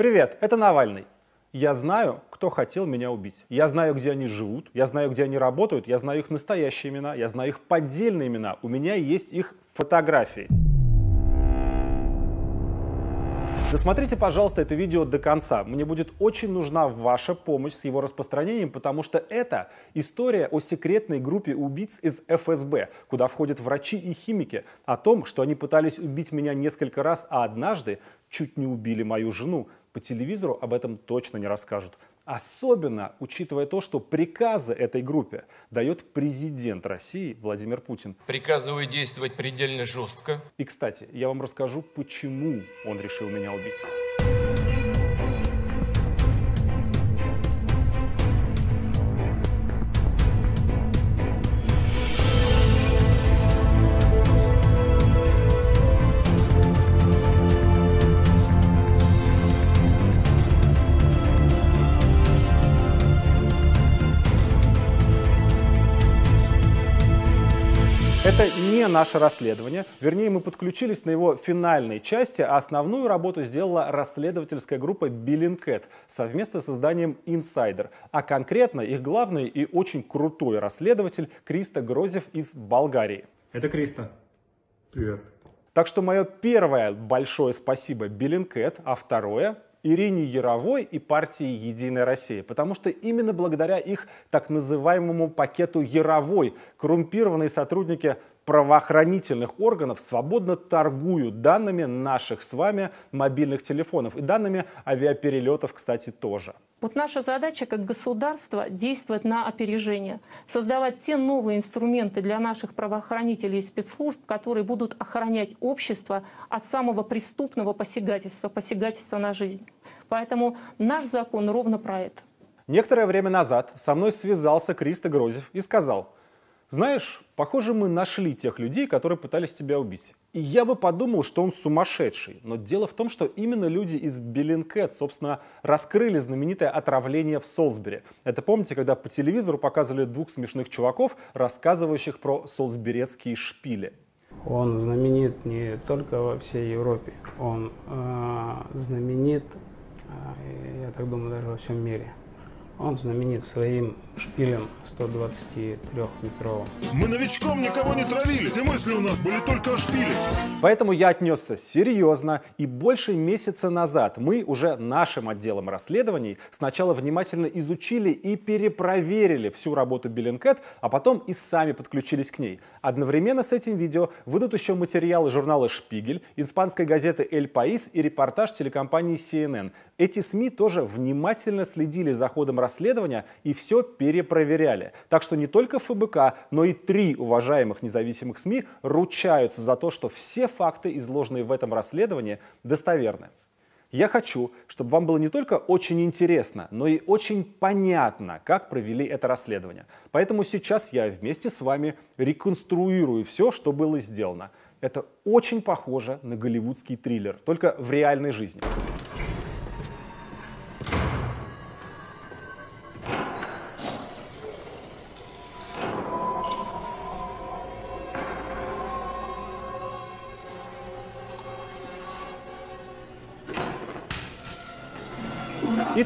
Привет, это Навальный. Я знаю, кто хотел меня убить. Я знаю, где они живут, я знаю, где они работают, я знаю их настоящие имена, я знаю их поддельные имена. У меня есть их фотографии. Досмотрите, пожалуйста, это видео до конца. Мне будет очень нужна ваша помощь с его распространением, потому что это история о секретной группе убийц из ФСБ, куда входят врачи и химики, о том, что они пытались убить меня несколько раз, а однажды чуть не убили мою жену по телевизору об этом точно не расскажут. Особенно учитывая то, что приказы этой группе дает президент России Владимир Путин. Приказываю действовать предельно жестко. И, кстати, я вам расскажу, почему он решил меня убить. наше расследование. Вернее, мы подключились на его финальной части, а основную работу сделала расследовательская группа Billingcat совместно с изданием Insider. А конкретно их главный и очень крутой расследователь Криста Грозев из Болгарии. Это Криста. Привет. Так что мое первое большое спасибо Billingcat, а второе Ирине Яровой и партии «Единая Россия», потому что именно благодаря их так называемому пакету Яровой коррумпированные сотрудники правоохранительных органов свободно торгуют данными наших с вами мобильных телефонов и данными авиаперелетов, кстати, тоже. Вот наша задача как государство действовать на опережение, создавать те новые инструменты для наших правоохранителей и спецслужб, которые будут охранять общество от самого преступного посягательства, посягательства на жизнь. Поэтому наш закон ровно про это. Некоторое время назад со мной связался Кристо Грозев и сказал – знаешь, похоже, мы нашли тех людей, которые пытались тебя убить. И я бы подумал, что он сумасшедший. Но дело в том, что именно люди из Беллинкет, собственно, раскрыли знаменитое отравление в Солсбери. Это помните, когда по телевизору показывали двух смешных чуваков, рассказывающих про солсберецкие шпили? Он знаменит не только во всей Европе, он э, знаменит, э, я так думаю, даже во всем мире. Он знаменит своим шпилем 123-метровым. Мы новичком никого не травили. Все мысли у нас были только о шпиле. Поэтому я отнесся серьезно. И больше месяца назад мы уже нашим отделом расследований сначала внимательно изучили и перепроверили всю работу Беллинкет, а потом и сами подключились к ней. Одновременно с этим видео выйдут еще материалы журнала «Шпигель», испанской газеты «Эль Паис» и репортаж телекомпании CNN. Эти СМИ тоже внимательно следили за ходом расследования расследования и все перепроверяли. Так что не только ФБК, но и три уважаемых независимых СМИ ручаются за то, что все факты, изложенные в этом расследовании, достоверны. Я хочу, чтобы вам было не только очень интересно, но и очень понятно, как провели это расследование. Поэтому сейчас я вместе с вами реконструирую все, что было сделано. Это очень похоже на голливудский триллер, только в реальной жизни.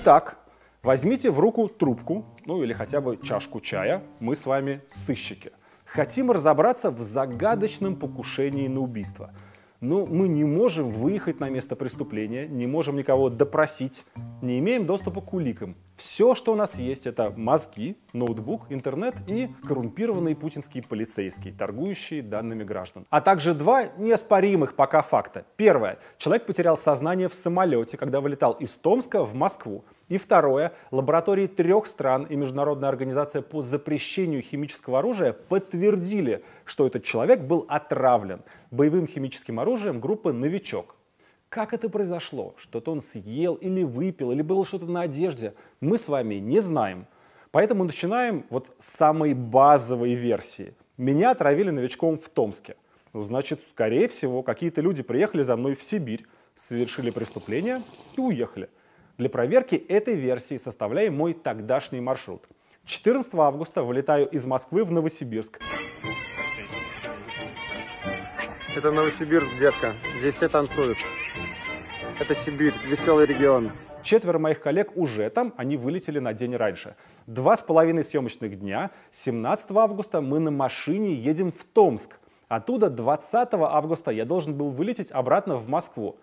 Итак, возьмите в руку трубку, ну или хотя бы чашку чая. Мы с вами сыщики. Хотим разобраться в загадочном покушении на убийство. Но ну, мы не можем выехать на место преступления, не можем никого допросить, не имеем доступа к уликам. Все, что у нас есть, это мозги, ноутбук, интернет и коррумпированные путинские полицейские, торгующие данными граждан. А также два неоспоримых пока факта. Первое. Человек потерял сознание в самолете, когда вылетал из Томска в Москву. И второе, лаборатории трех стран и Международная организация по запрещению химического оружия подтвердили, что этот человек был отравлен боевым химическим оружием группы «Новичок». Как это произошло? Что-то он съел или выпил, или было что-то на одежде? Мы с вами не знаем. Поэтому начинаем вот с самой базовой версии. Меня отравили новичком в Томске. Ну, значит, скорее всего, какие-то люди приехали за мной в Сибирь, совершили преступление и уехали. Для проверки этой версии составляем мой тогдашний маршрут. 14 августа вылетаю из Москвы в Новосибирск. Это Новосибирск, детка. Здесь все танцуют. Это Сибирь, веселый регион. Четверо моих коллег уже там, они вылетели на день раньше. Два с половиной съемочных дня, 17 августа мы на машине едем в Томск. Оттуда 20 августа я должен был вылететь обратно в Москву.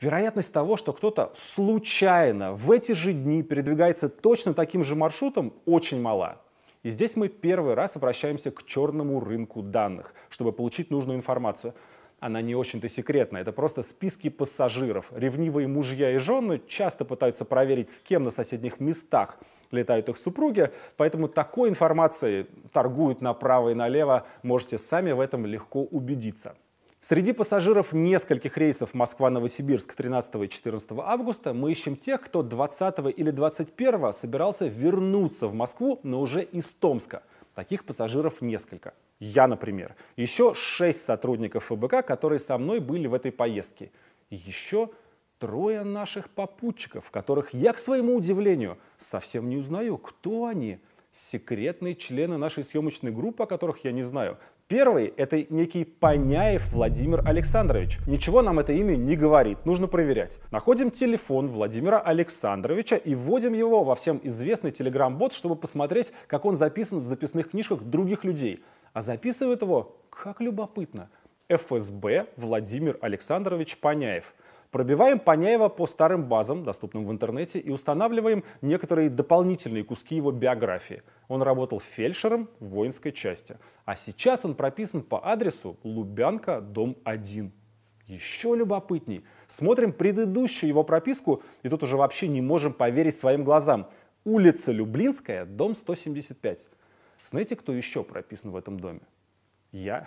Вероятность того, что кто-то случайно в эти же дни передвигается точно таким же маршрутом, очень мала. И здесь мы первый раз обращаемся к черному рынку данных, чтобы получить нужную информацию – она не очень-то секретна Это просто списки пассажиров. Ревнивые мужья и жены часто пытаются проверить, с кем на соседних местах летают их супруги, поэтому такой информацией торгуют направо и налево, можете сами в этом легко убедиться. Среди пассажиров нескольких рейсов Москва-Новосибирск 13 и 14 августа мы ищем тех, кто 20 или 21 собирался вернуться в Москву, но уже из Томска – Таких пассажиров несколько. Я, например. Еще шесть сотрудников ФБК, которые со мной были в этой поездке. И еще трое наших попутчиков, которых я, к своему удивлению, совсем не узнаю, кто они. Секретные члены нашей съемочной группы, о которых я не знаю, Первый – это некий Поняев Владимир Александрович. Ничего нам это имя не говорит, нужно проверять. Находим телефон Владимира Александровича и вводим его во всем известный телеграм-бот, чтобы посмотреть, как он записан в записных книжках других людей. А записывает его, как любопытно, ФСБ Владимир Александрович Поняев. Пробиваем Поняева по старым базам, доступным в интернете, и устанавливаем некоторые дополнительные куски его биографии. Он работал фельдшером в воинской части. А сейчас он прописан по адресу Лубянка, дом 1. Еще любопытней. Смотрим предыдущую его прописку, и тут уже вообще не можем поверить своим глазам. Улица Люблинская, дом 175. Знаете, кто еще прописан в этом доме? Я.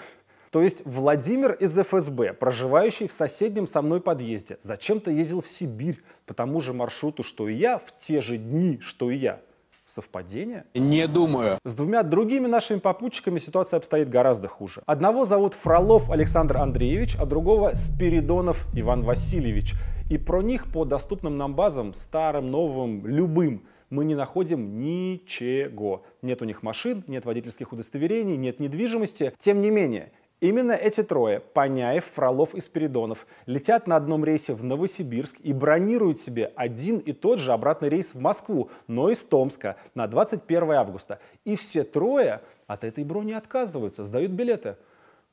То есть Владимир из ФСБ, проживающий в соседнем со мной подъезде, зачем-то ездил в Сибирь по тому же маршруту, что и я, в те же дни, что и я. Совпадение? Не думаю. С двумя другими нашими попутчиками ситуация обстоит гораздо хуже. Одного зовут Фролов Александр Андреевич, а другого Спиридонов Иван Васильевич. И про них по доступным нам базам, старым, новым, любым, мы не находим ничего. Нет у них машин, нет водительских удостоверений, нет недвижимости. Тем не менее, Именно эти трое, Поняев, Фролов и Спиридонов, летят на одном рейсе в Новосибирск и бронируют себе один и тот же обратный рейс в Москву, но из Томска, на 21 августа. И все трое от этой брони отказываются, сдают билеты.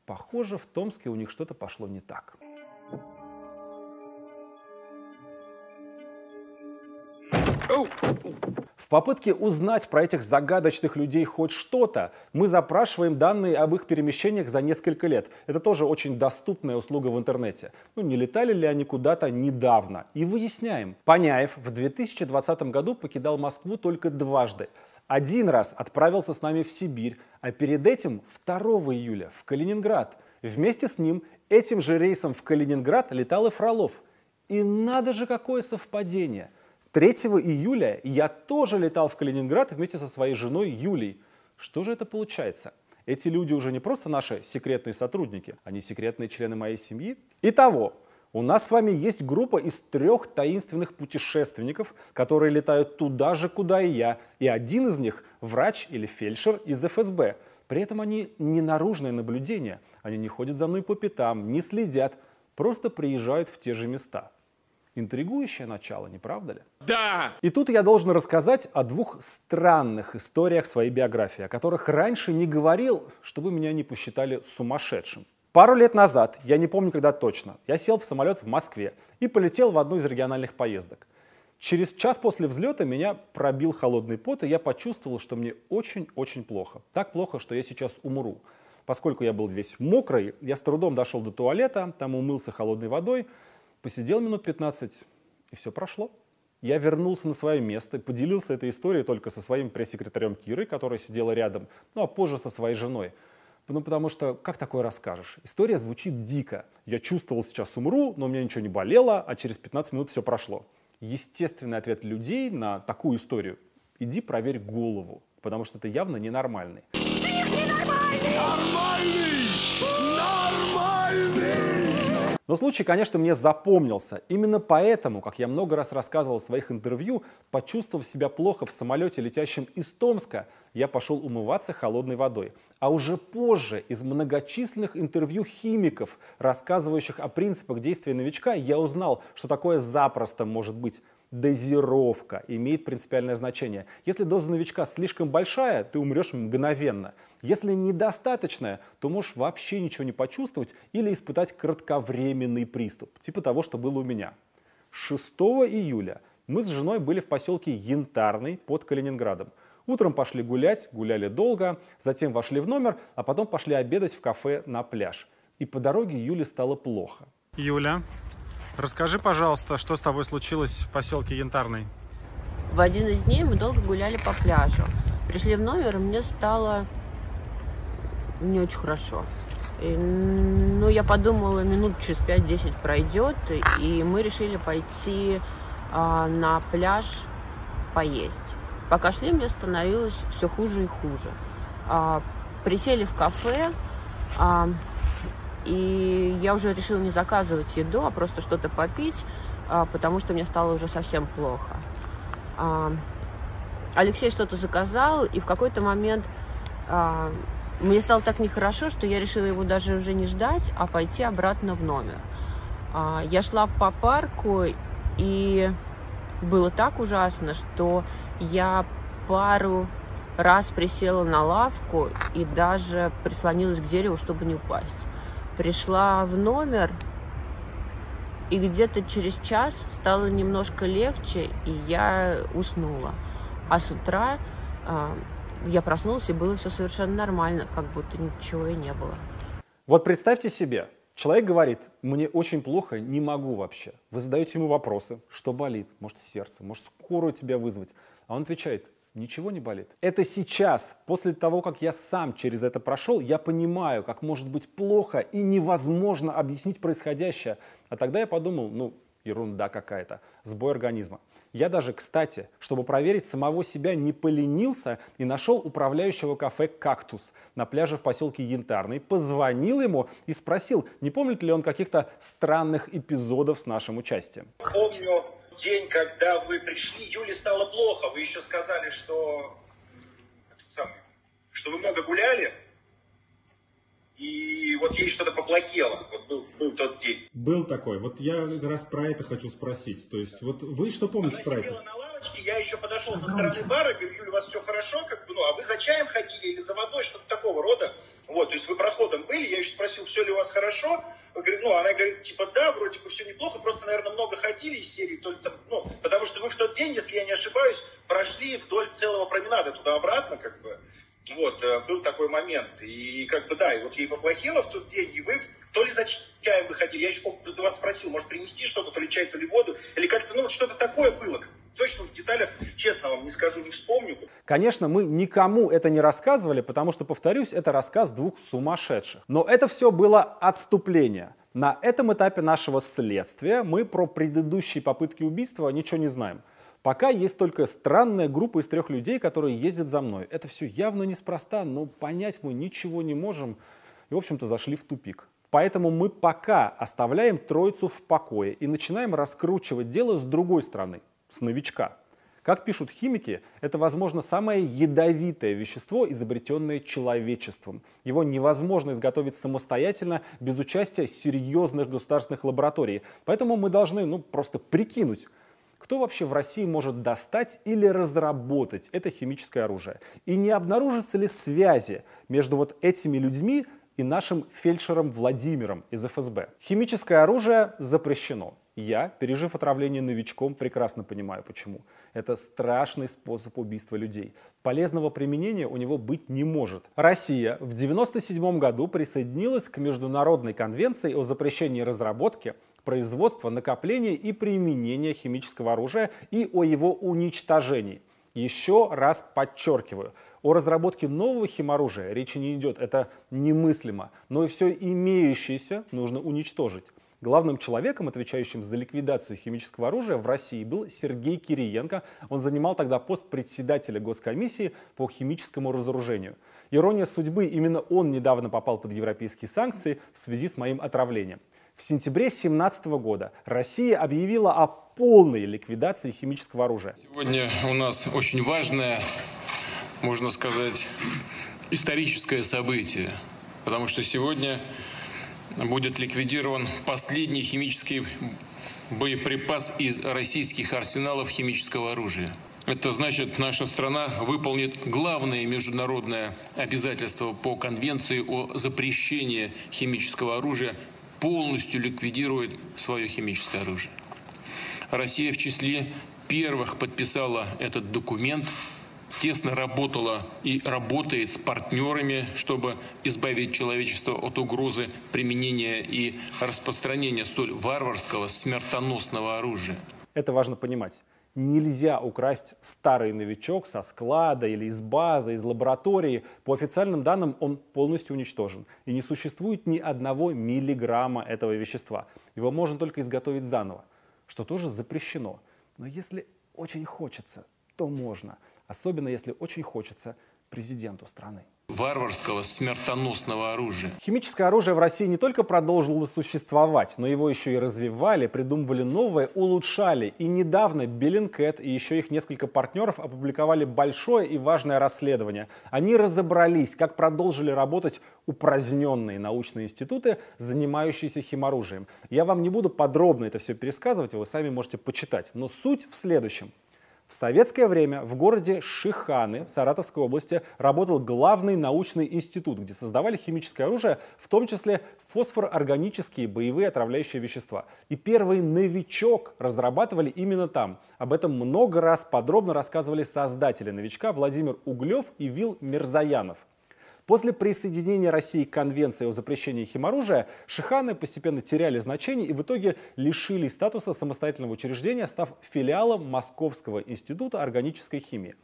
Похоже, в Томске у них что-то пошло не так. В попытке узнать про этих загадочных людей хоть что-то, мы запрашиваем данные об их перемещениях за несколько лет. Это тоже очень доступная услуга в интернете. Ну, не летали ли они куда-то недавно? И выясняем. Поняев в 2020 году покидал Москву только дважды. Один раз отправился с нами в Сибирь, а перед этим 2 июля в Калининград. Вместе с ним этим же рейсом в Калининград летал и Фролов. И надо же какое совпадение – 3 июля я тоже летал в Калининград вместе со своей женой Юлей. Что же это получается? Эти люди уже не просто наши секретные сотрудники, они секретные члены моей семьи. Итого, у нас с вами есть группа из трех таинственных путешественников, которые летают туда же, куда и я, и один из них – врач или фельдшер из ФСБ. При этом они не наружное наблюдение, они не ходят за мной по пятам, не следят, просто приезжают в те же места. Интригующее начало, не правда ли? Да! И тут я должен рассказать о двух странных историях своей биографии, о которых раньше не говорил, чтобы меня не посчитали сумасшедшим. Пару лет назад, я не помню когда точно, я сел в самолет в Москве и полетел в одну из региональных поездок. Через час после взлета меня пробил холодный пот, и я почувствовал, что мне очень-очень плохо. Так плохо, что я сейчас умру. Поскольку я был весь мокрый, я с трудом дошел до туалета, там умылся холодной водой, Посидел минут 15, и все прошло. Я вернулся на свое место, поделился этой историей только со своим пресс-секретарем Кирой, которая сидела рядом, ну а позже со своей женой. Ну, потому что как такое расскажешь? История звучит дико. Я чувствовал сейчас умру, но у меня ничего не болело, а через 15 минут все прошло. Естественный ответ людей на такую историю – иди проверь голову, потому что ты явно ненормальный. Псих ненормальный! Нормальный! Но случай, конечно, мне запомнился. Именно поэтому, как я много раз рассказывал в своих интервью, почувствовав себя плохо в самолете, летящем из Томска, я пошел умываться холодной водой. А уже позже из многочисленных интервью химиков, рассказывающих о принципах действия новичка, я узнал, что такое запросто может быть дозировка имеет принципиальное значение. Если доза новичка слишком большая, ты умрешь мгновенно. Если недостаточная, то можешь вообще ничего не почувствовать или испытать кратковременный приступ, типа того, что было у меня. 6 июля мы с женой были в поселке Янтарный под Калининградом. Утром пошли гулять, гуляли долго, затем вошли в номер, а потом пошли обедать в кафе на пляж. И по дороге Юле стало плохо. Юля, Расскажи, пожалуйста, что с тобой случилось в поселке Янтарный? В один из дней мы долго гуляли по пляжу. Пришли в номер, и мне стало не очень хорошо. И, ну, я подумала, минут через 5-10 пройдет, и мы решили пойти э, на пляж поесть. Пока шли, мне становилось все хуже и хуже. Э, присели в кафе, э, и я уже решила не заказывать еду, а просто что-то попить, а, потому что мне стало уже совсем плохо. А, Алексей что-то заказал, и в какой-то момент а, мне стало так нехорошо, что я решила его даже уже не ждать, а пойти обратно в номер. Я шла по парку, и было так ужасно, что я пару раз присела на лавку и даже прислонилась к дереву, чтобы не упасть пришла в номер, и где-то через час стало немножко легче, и я уснула. А с утра э, я проснулась, и было все совершенно нормально, как будто ничего и не было. Вот представьте себе, человек говорит, мне очень плохо, не могу вообще. Вы задаете ему вопросы, что болит, может сердце, может скорую тебя вызвать. А он отвечает, ничего не болит. Это сейчас, после того, как я сам через это прошел, я понимаю, как может быть плохо и невозможно объяснить происходящее. А тогда я подумал, ну, ерунда какая-то, сбой организма. Я даже, кстати, чтобы проверить самого себя, не поленился и нашел управляющего кафе «Кактус» на пляже в поселке Янтарный, позвонил ему и спросил, не помнит ли он каких-то странных эпизодов с нашим участием. Помню, день, когда вы пришли, Юле стало плохо. Вы еще сказали, что, самый, что вы много гуляли, и вот ей что-то поплохело. Вот был, был тот день. Был такой. Вот я как раз про это хочу спросить. То есть, вот вы что помните Она про это? на лавочке, я еще подошел со стороны бара, говорю, Юля, у вас все хорошо, как бы, ну, а вы за чаем ходили или за водой, что-то такого рода. Вот, то есть вы проходом были, я еще спросил, все ли у вас хорошо, ну, а она говорит, типа, да, вроде бы все неплохо, просто, наверное, много ходили из серии, то ли там, ну, потому что вы в тот день, если я не ошибаюсь, прошли вдоль целого променада туда-обратно, как бы, вот, э, был такой момент, и как бы, да, и вот ей поплохело в тот день, и вы то ли за чаем выходили, я еще помню, вас спросил, может, принести что-то, то ли чай, то ли воду, или как-то, ну, что-то такое было, точно в деталях, честно вам не скажу, не вспомню. Конечно, мы никому это не рассказывали, потому что, повторюсь, это рассказ двух сумасшедших. Но это все было отступление. На этом этапе нашего следствия мы про предыдущие попытки убийства ничего не знаем. Пока есть только странная группа из трех людей, которые ездят за мной. Это все явно неспроста, но понять мы ничего не можем. И, в общем-то, зашли в тупик. Поэтому мы пока оставляем троицу в покое и начинаем раскручивать дело с другой стороны с новичка. Как пишут химики, это, возможно, самое ядовитое вещество, изобретенное человечеством. Его невозможно изготовить самостоятельно, без участия серьезных государственных лабораторий. Поэтому мы должны ну, просто прикинуть, кто вообще в России может достать или разработать это химическое оружие? И не обнаружится ли связи между вот этими людьми, и нашим фельдшером Владимиром из ФСБ. Химическое оружие запрещено. Я, пережив отравление новичком, прекрасно понимаю почему. Это страшный способ убийства людей. Полезного применения у него быть не может. Россия в 1997 году присоединилась к Международной конвенции о запрещении разработки, производства, накопления и применения химического оружия и о его уничтожении. Еще раз подчеркиваю, о разработке нового химоружия речи не идет, это немыслимо. Но и все имеющееся нужно уничтожить. Главным человеком, отвечающим за ликвидацию химического оружия в России, был Сергей Кириенко. Он занимал тогда пост председателя Госкомиссии по химическому разоружению. Ирония судьбы, именно он недавно попал под европейские санкции в связи с моим отравлением. В сентябре 2017 года Россия объявила о полной ликвидации химического оружия. Сегодня у нас очень важная можно сказать, историческое событие, потому что сегодня будет ликвидирован последний химический боеприпас из российских арсеналов химического оружия. Это значит, наша страна выполнит главное международное обязательство по конвенции о запрещении химического оружия, полностью ликвидирует свое химическое оружие. Россия в числе первых подписала этот документ – тесно работала и работает с партнерами, чтобы избавить человечество от угрозы применения и распространения столь варварского смертоносного оружия. Это важно понимать. Нельзя украсть старый новичок со склада или из базы, из лаборатории. По официальным данным он полностью уничтожен. И не существует ни одного миллиграмма этого вещества. Его можно только изготовить заново, что тоже запрещено. Но если очень хочется, то можно – особенно если очень хочется президенту страны. Варварского смертоносного оружия. Химическое оружие в России не только продолжило существовать, но его еще и развивали, придумывали новое, улучшали. И недавно Беллинкет и еще их несколько партнеров опубликовали большое и важное расследование. Они разобрались, как продолжили работать упраздненные научные институты, занимающиеся химоружием. Я вам не буду подробно это все пересказывать, вы сами можете почитать. Но суть в следующем. В советское время в городе Шиханы Саратовской области работал главный научный институт, где создавали химическое оружие, в том числе фосфорорганические боевые отравляющие вещества. И первый «Новичок» разрабатывали именно там. Об этом много раз подробно рассказывали создатели «Новичка» Владимир Углев и Вил Мерзаянов – После присоединения России к Конвенции о запрещении химоружия шиханы постепенно теряли значение и в итоге лишили статуса самостоятельного учреждения, став филиалом Московского института органической химии.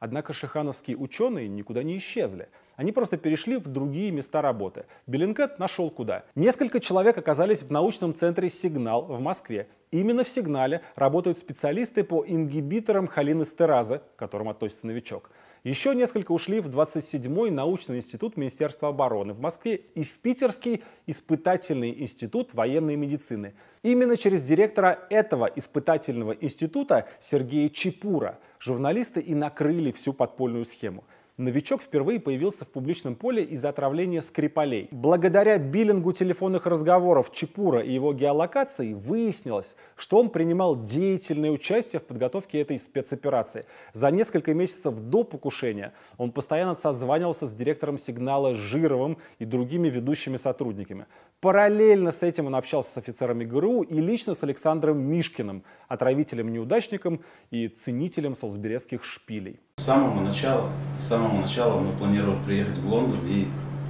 Однако шихановские ученые никуда не исчезли. Они просто перешли в другие места работы. Беллингет нашел куда. Несколько человек оказались в научном центре «Сигнал» в Москве. Именно в «Сигнале» работают специалисты по ингибиторам холинестеразы, к которым относится новичок. Еще несколько ушли в 27-й научный институт Министерства обороны в Москве и в Питерский испытательный институт военной медицины. Именно через директора этого испытательного института Сергея Чепура журналисты и накрыли всю подпольную схему – новичок впервые появился в публичном поле из-за отравления Скрипалей. Благодаря биллингу телефонных разговоров Чепура и его геолокации выяснилось, что он принимал деятельное участие в подготовке этой спецоперации. За несколько месяцев до покушения он постоянно созванивался с директором сигнала Жировым и другими ведущими сотрудниками. Параллельно с этим он общался с офицерами ГРУ и лично с Александром Мишкиным, отравителем-неудачником и ценителем солсберецких шпилей. С самого начала, с самого начала мы планировали приехать в Лондон и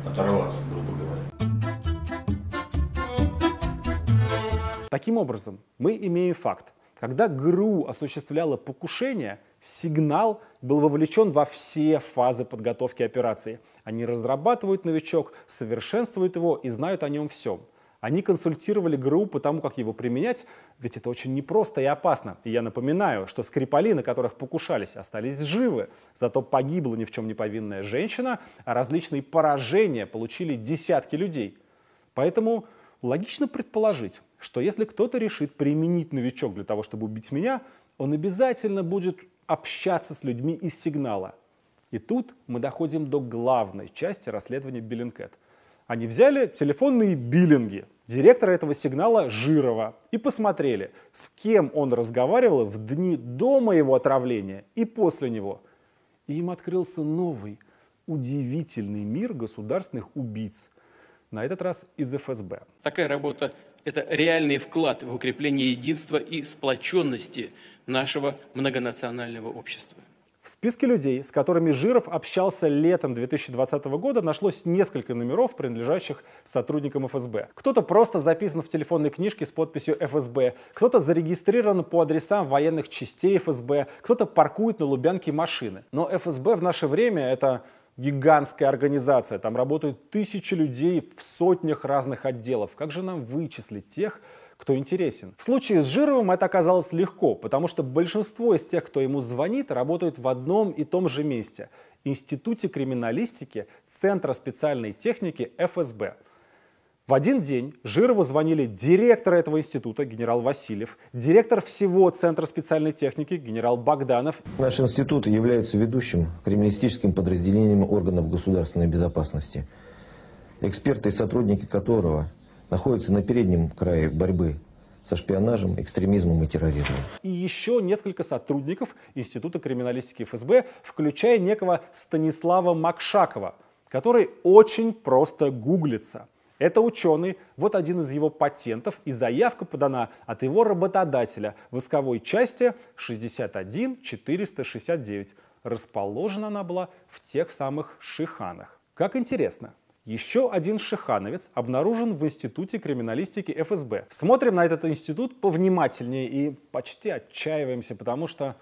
оторваться, грубо говоря. Таким образом, мы имеем факт. Когда ГРУ осуществляло покушение, сигнал был вовлечен во все фазы подготовки операции – они разрабатывают новичок, совершенствуют его и знают о нем все. Они консультировали ГРУ по тому, как его применять, ведь это очень непросто и опасно. И я напоминаю, что скрипали, на которых покушались, остались живы. Зато погибла ни в чем не повинная женщина, а различные поражения получили десятки людей. Поэтому логично предположить, что если кто-то решит применить новичок для того, чтобы убить меня, он обязательно будет общаться с людьми из сигнала – и тут мы доходим до главной части расследования Биллингкэт. Они взяли телефонные биллинги директора этого сигнала Жирова и посмотрели, с кем он разговаривал в дни до моего отравления и после него. И им открылся новый, удивительный мир государственных убийц. На этот раз из ФСБ. Такая работа – это реальный вклад в укрепление единства и сплоченности нашего многонационального общества. В списке людей, с которыми Жиров общался летом 2020 года, нашлось несколько номеров, принадлежащих сотрудникам ФСБ. Кто-то просто записан в телефонной книжке с подписью ФСБ, кто-то зарегистрирован по адресам военных частей ФСБ, кто-то паркует на Лубянке машины. Но ФСБ в наше время — это гигантская организация, там работают тысячи людей в сотнях разных отделов. Как же нам вычислить тех, кто интересен. В случае с Жировым это оказалось легко, потому что большинство из тех, кто ему звонит, работают в одном и том же месте – Институте криминалистики Центра специальной техники ФСБ. В один день Жирову звонили директор этого института, генерал Васильев, директор всего Центра специальной техники, генерал Богданов. Наш институт является ведущим криминалистическим подразделением органов государственной безопасности, эксперты и сотрудники которого находится на переднем крае борьбы со шпионажем, экстремизмом и терроризмом. И еще несколько сотрудников Института криминалистики ФСБ, включая некого Станислава Макшакова, который очень просто гуглится. Это ученый, вот один из его патентов, и заявка подана от его работодателя в исковой части 61 469. Расположена она была в тех самых Шиханах. Как интересно, еще один шихановец обнаружен в Институте криминалистики ФСБ. Смотрим на этот институт повнимательнее и почти отчаиваемся, потому что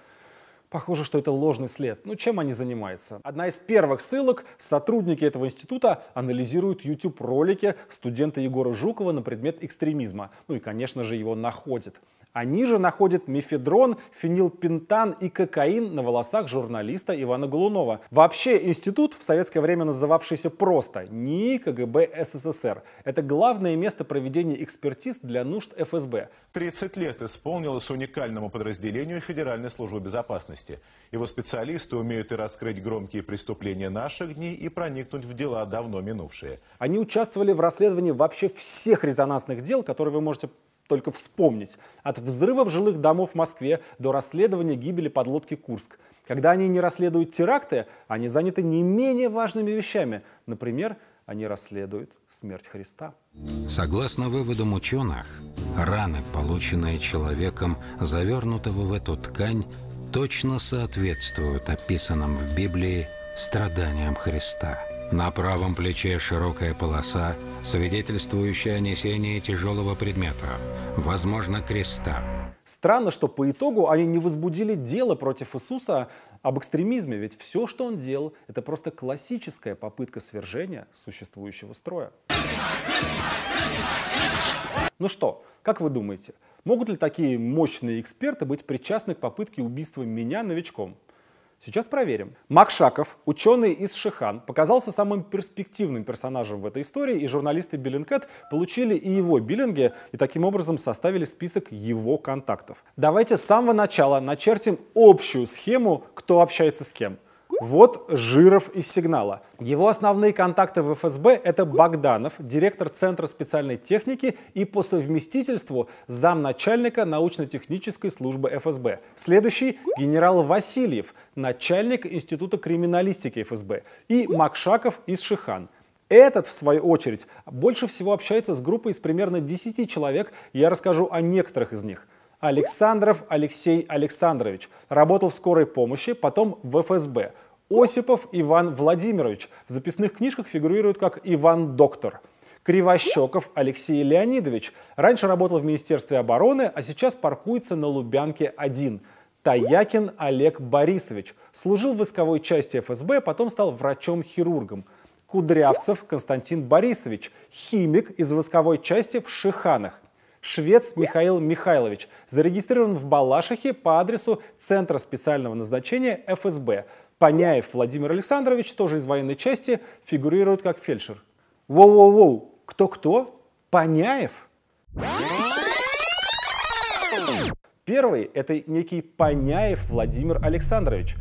Похоже, что это ложный след. Ну, чем они занимаются? Одна из первых ссылок. Сотрудники этого института анализируют YouTube-ролики студента Егора Жукова на предмет экстремизма. Ну и, конечно же, его находят. Они а же находят мефедрон, фенилпентан и кокаин на волосах журналиста Ивана Голунова. Вообще, институт, в советское время называвшийся просто НИИ КГБ СССР, это главное место проведения экспертиз для нужд ФСБ. 30 лет исполнилось уникальному подразделению Федеральной службы безопасности. Его специалисты умеют и раскрыть громкие преступления наших дней, и проникнуть в дела давно минувшие. Они участвовали в расследовании вообще всех резонансных дел, которые вы можете только вспомнить. От взрывов жилых домов в Москве до расследования гибели подлодки «Курск». Когда они не расследуют теракты, они заняты не менее важными вещами. Например, они расследуют смерть Христа. Согласно выводам ученых, раны, полученные человеком, завернутого в эту ткань, точно соответствуют описанным в Библии страданиям Христа – на правом плече широкая полоса, свидетельствующая о несении тяжелого предмета, возможно, креста. Странно, что по итогу они не возбудили дело против Иисуса об экстремизме, ведь все, что он делал, это просто классическая попытка свержения существующего строя. Ну что, как вы думаете, могут ли такие мощные эксперты быть причастны к попытке убийства меня новичком? Сейчас проверим. Макшаков, ученый из Шихан, показался самым перспективным персонажем в этой истории, и журналисты Биллингкэт получили и его биллинги, и таким образом составили список его контактов. Давайте с самого начала начертим общую схему, кто общается с кем. Вот Жиров из «Сигнала». Его основные контакты в ФСБ – это Богданов, директор Центра специальной техники и по совместительству замначальника научно-технической службы ФСБ. Следующий – генерал Васильев, начальник Института криминалистики ФСБ, и Макшаков из «Шихан». Этот, в свою очередь, больше всего общается с группой из примерно 10 человек, я расскажу о некоторых из них – Александров Алексей Александрович. Работал в скорой помощи, потом в ФСБ. Осипов Иван Владимирович. В записных книжках фигурирует как Иван Доктор. Кривощеков Алексей Леонидович. Раньше работал в Министерстве обороны, а сейчас паркуется на Лубянке-1. Таякин Олег Борисович. Служил в войсковой части ФСБ, потом стал врачом-хирургом. Кудрявцев Константин Борисович. Химик из войсковой части в Шиханах. Швец Михаил Михайлович. Зарегистрирован в Балашихе по адресу Центра специального назначения ФСБ. Поняев Владимир Александрович, тоже из военной части, фигурирует как фельдшер. Воу-воу-воу, кто-кто? Поняев? Первый – это некий Поняев Владимир Александрович.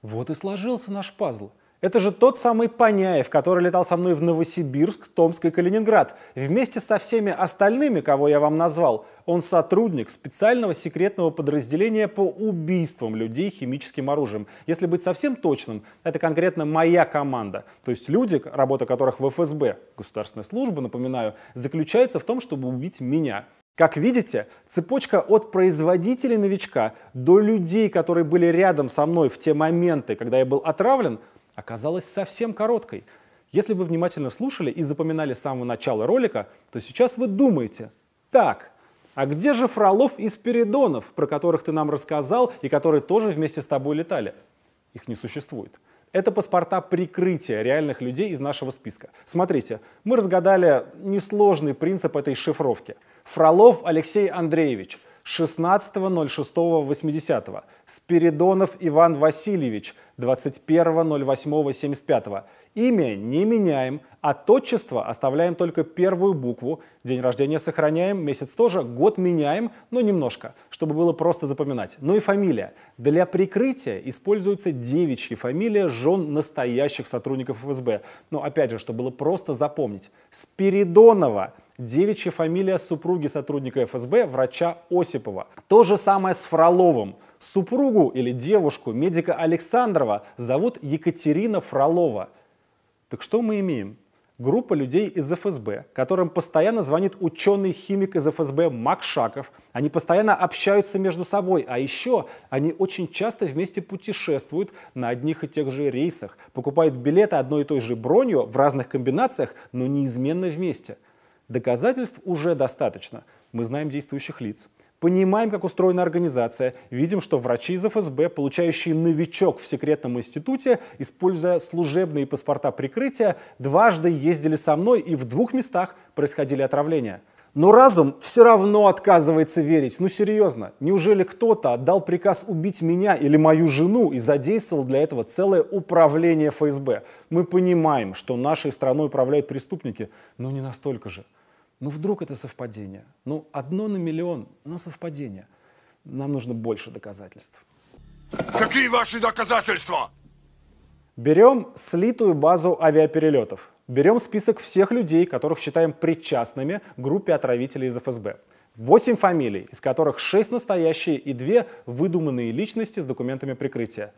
Вот и сложился наш пазл – это же тот самый Паняев, который летал со мной в Новосибирск, Томск и Калининград. Вместе со всеми остальными, кого я вам назвал, он сотрудник специального секретного подразделения по убийствам людей химическим оружием. Если быть совсем точным, это конкретно моя команда. То есть люди, работа которых в ФСБ, государственная служба, напоминаю, заключается в том, чтобы убить меня. Как видите, цепочка от производителей новичка до людей, которые были рядом со мной в те моменты, когда я был отравлен – оказалась совсем короткой. Если вы внимательно слушали и запоминали с самого начала ролика, то сейчас вы думаете, так, а где же Фролов и Спиридонов, про которых ты нам рассказал и которые тоже вместе с тобой летали? Их не существует. Это паспорта прикрытия реальных людей из нашего списка. Смотрите, мы разгадали несложный принцип этой шифровки. Фролов Алексей Андреевич – 16.06.80. Спиридонов Иван Васильевич, 21.08.75. Имя не меняем, от а отчества оставляем только первую букву. День рождения сохраняем, месяц тоже, год меняем, но немножко, чтобы было просто запоминать. Ну и фамилия. Для прикрытия используется девичья фамилия жен настоящих сотрудников ФСБ. Но опять же, чтобы было просто запомнить. Спиридонова – девичья фамилия супруги сотрудника ФСБ, врача Осипова. То же самое с Фроловым. Супругу или девушку медика Александрова зовут Екатерина Фролова. Так что мы имеем? Группа людей из ФСБ, которым постоянно звонит ученый-химик из ФСБ Мак Они постоянно общаются между собой, а еще они очень часто вместе путешествуют на одних и тех же рейсах, покупают билеты одной и той же бронью в разных комбинациях, но неизменно вместе – Доказательств уже достаточно. Мы знаем действующих лиц, понимаем, как устроена организация, видим, что врачи из ФСБ, получающие новичок в секретном институте, используя служебные паспорта прикрытия, дважды ездили со мной и в двух местах происходили отравления – но разум все равно отказывается верить. Ну серьезно, неужели кто-то отдал приказ убить меня или мою жену и задействовал для этого целое управление ФСБ? Мы понимаем, что нашей страной управляют преступники, но не настолько же. Ну вдруг это совпадение? Ну одно на миллион, но совпадение. Нам нужно больше доказательств. Какие ваши доказательства? Берем слитую базу авиаперелетов. Берем список всех людей, которых считаем причастными к группе отравителей из ФСБ. Восемь фамилий, из которых шесть настоящие и две выдуманные личности с документами прикрытия.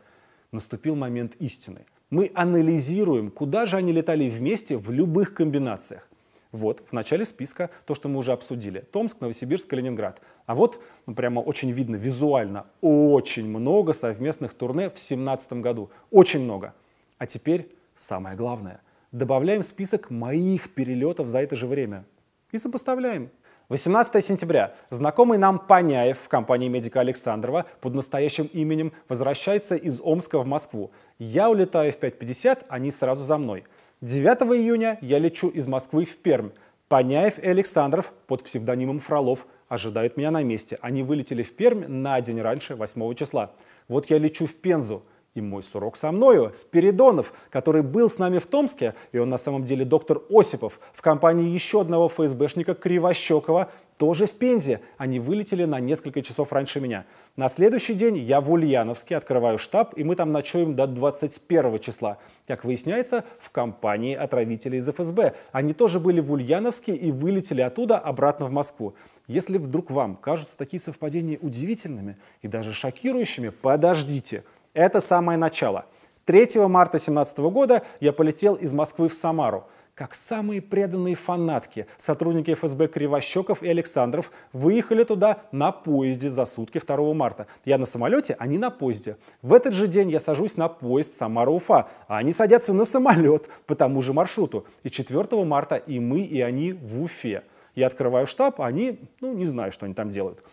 Наступил момент истины. Мы анализируем, куда же они летали вместе в любых комбинациях. Вот в начале списка то, что мы уже обсудили. Томск, Новосибирск, Калининград. А вот ну, прямо очень видно визуально очень много совместных турне в 2017 году. Очень много. А теперь самое главное добавляем в список моих перелетов за это же время и сопоставляем. 18 сентября. Знакомый нам Поняев в компании медика Александрова под настоящим именем возвращается из Омска в Москву. Я улетаю в 5.50, они сразу за мной. 9 июня я лечу из Москвы в Пермь. Поняев и Александров под псевдонимом Фролов ожидают меня на месте. Они вылетели в Пермь на день раньше, 8 числа. Вот я лечу в Пензу и мой сурок со мною, Спиридонов, который был с нами в Томске, и он на самом деле доктор Осипов, в компании еще одного ФСБшника Кривощекова, тоже в Пензе. Они вылетели на несколько часов раньше меня. На следующий день я в Ульяновске открываю штаб, и мы там ночуем до 21 числа. Как выясняется, в компании отравителей из ФСБ. Они тоже были в Ульяновске и вылетели оттуда обратно в Москву. Если вдруг вам кажутся такие совпадения удивительными и даже шокирующими, подождите – это самое начало. 3 марта 2017 года я полетел из Москвы в Самару. Как самые преданные фанатки, сотрудники ФСБ Кривощеков и Александров выехали туда на поезде за сутки 2 марта. Я на самолете, они а на поезде. В этот же день я сажусь на поезд Самара-Уфа, а они садятся на самолет по тому же маршруту. И 4 марта и мы, и они в Уфе. Я открываю штаб, а они, ну, не знаю, что они там делают.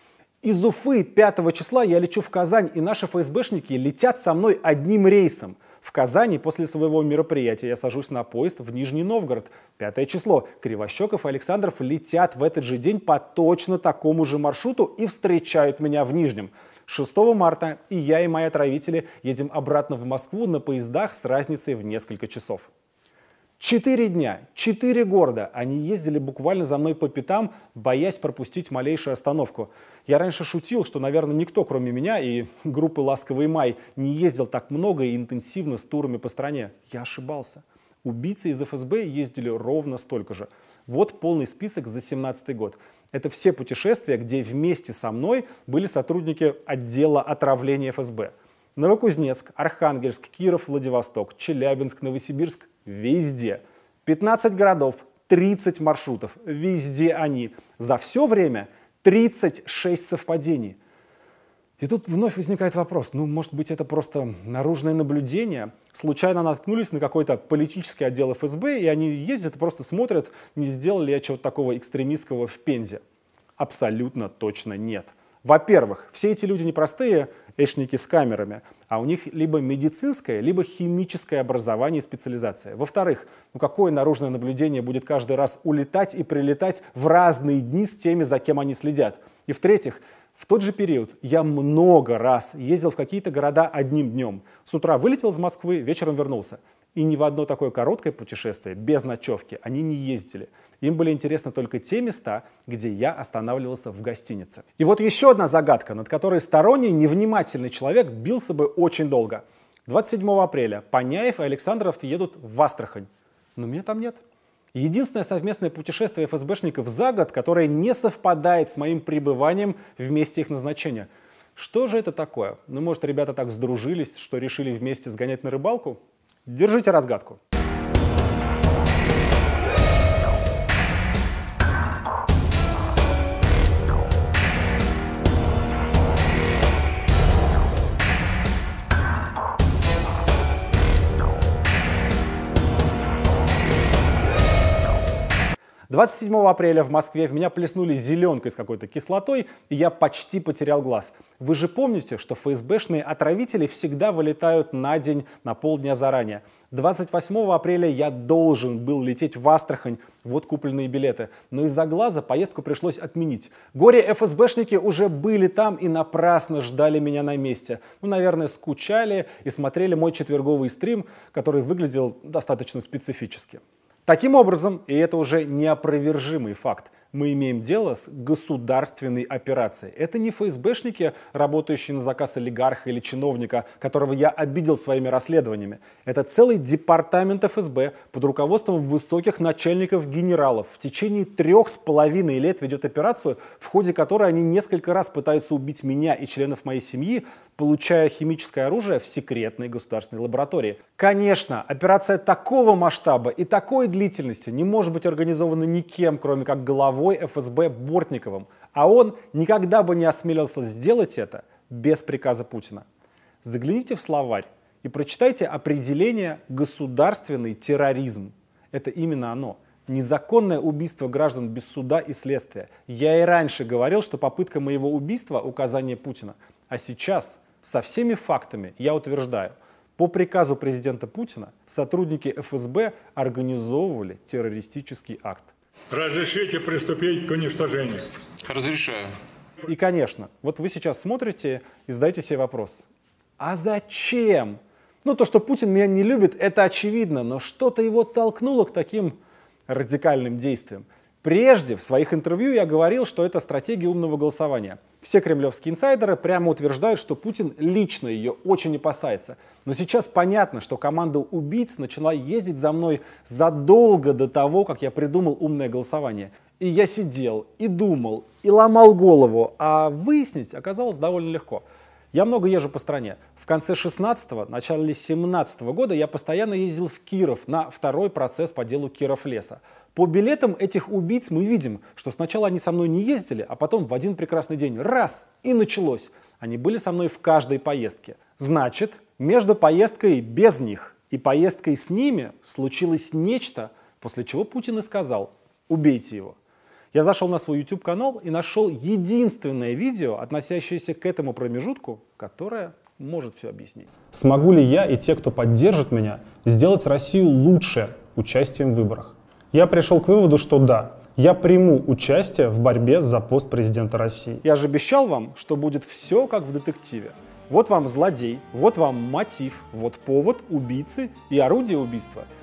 Из Уфы 5 числа я лечу в Казань, и наши ФСБшники летят со мной одним рейсом. В Казани после своего мероприятия я сажусь на поезд в Нижний Новгород. Пятое число. Кривощеков и Александров летят в этот же день по точно такому же маршруту и встречают меня в Нижнем. 6 марта и я и мои отравители едем обратно в Москву на поездах с разницей в несколько часов. Четыре дня, четыре города они ездили буквально за мной по пятам, боясь пропустить малейшую остановку. Я раньше шутил, что, наверное, никто, кроме меня и группы «Ласковый май», не ездил так много и интенсивно с турами по стране. Я ошибался. Убийцы из ФСБ ездили ровно столько же. Вот полный список за 2017 год. Это все путешествия, где вместе со мной были сотрудники отдела отравления ФСБ. Новокузнецк, Архангельск, Киров, Владивосток, Челябинск, Новосибирск, Везде. 15 городов, 30 маршрутов. Везде они. За все время 36 совпадений. И тут вновь возникает вопрос, ну, может быть, это просто наружное наблюдение? Случайно наткнулись на какой-то политический отдел ФСБ, и они ездят и просто смотрят, не сделали я чего-то такого экстремистского в Пензе. Абсолютно точно нет. Во-первых, все эти люди непростые, эшники с камерами, а у них либо медицинское, либо химическое образование и специализация. Во-вторых, ну какое наружное наблюдение будет каждый раз улетать и прилетать в разные дни с теми, за кем они следят? И в-третьих, в тот же период я много раз ездил в какие-то города одним днем. С утра вылетел из Москвы, вечером вернулся. И ни в одно такое короткое путешествие без ночевки они не ездили. Им были интересны только те места, где я останавливался в гостинице. И вот еще одна загадка, над которой сторонний невнимательный человек бился бы очень долго. 27 апреля Паняев и Александров едут в Астрахань. Но меня там нет. Единственное совместное путешествие ФСБшников за год, которое не совпадает с моим пребыванием в месте их назначения. Что же это такое? Ну, может, ребята так сдружились, что решили вместе сгонять на рыбалку? Держите разгадку. 27 апреля в Москве в меня плеснули зеленкой с какой-то кислотой, и я почти потерял глаз. Вы же помните, что ФСБшные отравители всегда вылетают на день, на полдня заранее. 28 апреля я должен был лететь в Астрахань, вот купленные билеты. Но из-за глаза поездку пришлось отменить. Горе ФСБшники уже были там и напрасно ждали меня на месте. Ну, наверное, скучали и смотрели мой четверговый стрим, который выглядел достаточно специфически. Таким образом, и это уже неопровержимый факт, мы имеем дело с государственной операцией. Это не ФСБшники, работающие на заказ олигарха или чиновника, которого я обидел своими расследованиями. Это целый департамент ФСБ под руководством высоких начальников генералов в течение трех с половиной лет ведет операцию, в ходе которой они несколько раз пытаются убить меня и членов моей семьи, получая химическое оружие в секретной государственной лаборатории. Конечно, операция такого масштаба и такой длительности не может быть организована никем, кроме как главой главой ФСБ Бортниковым, а он никогда бы не осмелился сделать это без приказа Путина. Загляните в словарь и прочитайте определение «государственный терроризм». Это именно оно. Незаконное убийство граждан без суда и следствия. Я и раньше говорил, что попытка моего убийства – указание Путина. А сейчас со всеми фактами я утверждаю, по приказу президента Путина сотрудники ФСБ организовывали террористический акт. Разрешите приступить к уничтожению. Разрешаю. И, конечно, вот вы сейчас смотрите и задаете себе вопрос. А зачем? Ну, то, что Путин меня не любит, это очевидно, но что-то его толкнуло к таким радикальным действиям. Прежде в своих интервью я говорил, что это стратегия умного голосования. Все кремлевские инсайдеры прямо утверждают, что Путин лично ее очень опасается. Но сейчас понятно, что команда убийц начала ездить за мной задолго до того, как я придумал умное голосование. И я сидел, и думал, и ломал голову, а выяснить оказалось довольно легко – я много езжу по стране. В конце 16-го, начале 17 -го года я постоянно ездил в Киров на второй процесс по делу Киров леса. По билетам этих убийц мы видим, что сначала они со мной не ездили, а потом в один прекрасный день раз и началось. Они были со мной в каждой поездке. Значит, между поездкой без них и поездкой с ними случилось нечто, после чего Путин и сказал «убейте его». Я зашел на свой YouTube-канал и нашел единственное видео, относящееся к этому промежутку, которое может все объяснить. Смогу ли я и те, кто поддержит меня, сделать Россию лучше участием в выборах? Я пришел к выводу, что да, я приму участие в борьбе за пост президента России. Я же обещал вам, что будет все как в детективе. Вот вам злодей, вот вам мотив, вот повод убийцы и орудие убийства –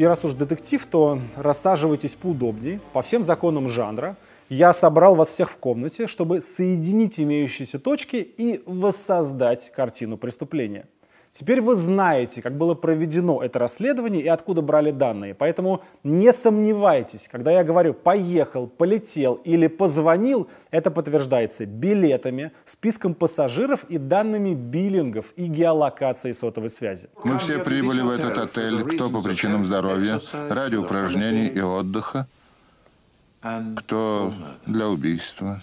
и раз уж детектив, то рассаживайтесь поудобнее, по всем законам жанра. Я собрал вас всех в комнате, чтобы соединить имеющиеся точки и воссоздать картину преступления. Теперь вы знаете, как было проведено это расследование и откуда брали данные. Поэтому не сомневайтесь, когда я говорю «поехал», «полетел» или «позвонил», это подтверждается билетами, списком пассажиров и данными биллингов и геолокации сотовой связи. Мы все прибыли в этот отель, кто по причинам здоровья, ради упражнений и отдыха, кто для убийства.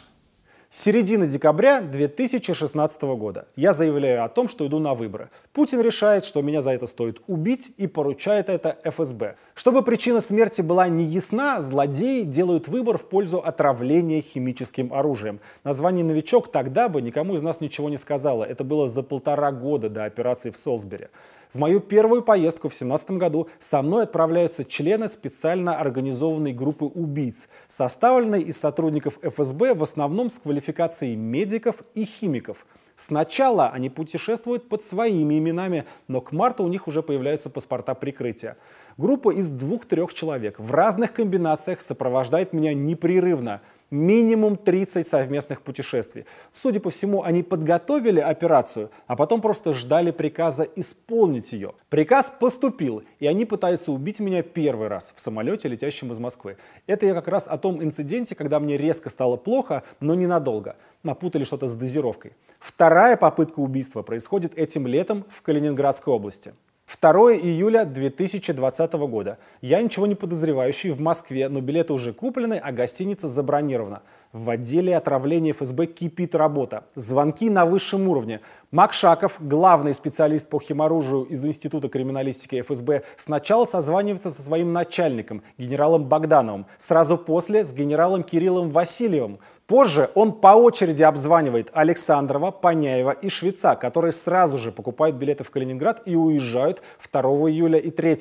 Середина декабря 2016 года я заявляю о том, что иду на выборы. Путин решает, что меня за это стоит убить и поручает это ФСБ. Чтобы причина смерти была не ясна, злодеи делают выбор в пользу отравления химическим оружием. Название «Новичок» тогда бы никому из нас ничего не сказало. Это было за полтора года до операции в Солсбери. В мою первую поездку в 2017 году со мной отправляются члены специально организованной группы убийц, составленной из сотрудников ФСБ в основном с квалификацией медиков и химиков. Сначала они путешествуют под своими именами, но к марту у них уже появляются паспорта прикрытия. Группа из двух-трех человек в разных комбинациях сопровождает меня непрерывно – минимум 30 совместных путешествий. Судя по всему, они подготовили операцию, а потом просто ждали приказа исполнить ее. Приказ поступил, и они пытаются убить меня первый раз в самолете, летящем из Москвы. Это я как раз о том инциденте, когда мне резко стало плохо, но ненадолго. Напутали что-то с дозировкой. Вторая попытка убийства происходит этим летом в Калининградской области. 2 июля 2020 года. Я ничего не подозревающий в Москве, но билеты уже куплены, а гостиница забронирована. В отделе отравления ФСБ кипит работа. Звонки на высшем уровне. Мак Шаков, главный специалист по химоружию из Института криминалистики ФСБ, сначала созванивается со своим начальником, генералом Богдановым, сразу после с генералом Кириллом Васильевым. Позже он по очереди обзванивает Александрова, Поняева и Швеца, которые сразу же покупают билеты в Калининград и уезжают 2 июля и 3.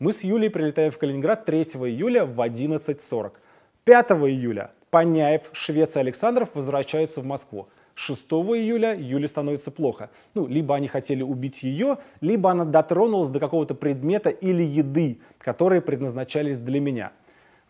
Мы с Юлей прилетаем в Калининград 3 июля в 11.40. 5 июля Поняев, Швец и Александров возвращаются в Москву. 6 июля Юле становится плохо. Ну, либо они хотели убить ее, либо она дотронулась до какого-то предмета или еды, которые предназначались для меня.